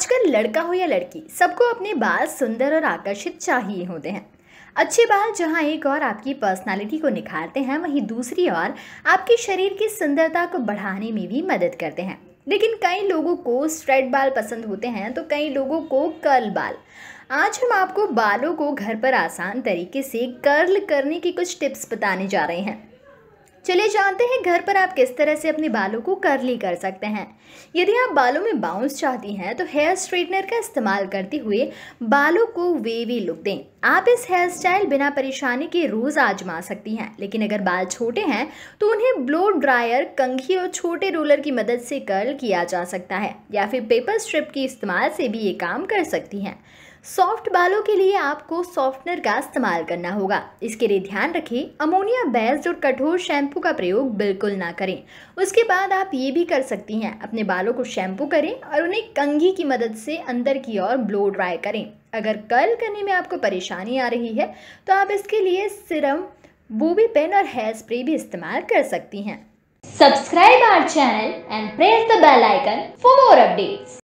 आजकल लड़का हो या लड़की सबको अपने बाल सुंदर और आकर्षित चाहिए होते हैं अच्छे बाल जहाँ एक और आपकी पर्सनालिटी को निखारते हैं वहीं दूसरी ओर आपके शरीर की सुंदरता को बढ़ाने में भी मदद करते हैं लेकिन कई लोगों को स्ट्रेट बाल पसंद होते हैं तो कई लोगों को कर्ल बाल आज हम आपको बालों को घर पर आसान तरीके से कर्ल करने की कुछ टिप्स बताने जा रहे हैं चलिए जानते हैं घर पर आप किस तरह से अपने बालों को कर्ली कर सकते हैं यदि आप बालों में बाउंस चाहती हैं तो हेयर स्ट्रेटनर का इस्तेमाल करते हुए बालों को वेवी लुक दें आप इस हेयर स्टाइल बिना परेशानी के रोज़ आजमा सकती हैं लेकिन अगर बाल छोटे हैं तो उन्हें ब्लो ड्रायर कंघी और छोटे रोलर की मदद से कर्ल किया जा सकता है या फिर पेपर स्ट्रिप के इस्तेमाल से भी ये काम कर सकती हैं सॉफ्ट बालों के लिए आपको सॉफ्टनर का इस्तेमाल करना होगा इसके लिए ध्यान रखें अमोनिया बेस्ड और कठोर शैम्पू का प्रयोग बिल्कुल ना करें उसके बाद आप ये भी कर सकती हैं अपने बालों को शैम्पू करें और उन्हें कंघी की मदद से अंदर की ओर ब्लो ड्राई करें अगर कर्ल करने में आपको परेशानी आ रही है तो आप इसके लिए सिरम बूबी पेन और हेयर स्प्रे भी इस्तेमाल कर सकती हैं subscribe our channel and press the bell icon for more updates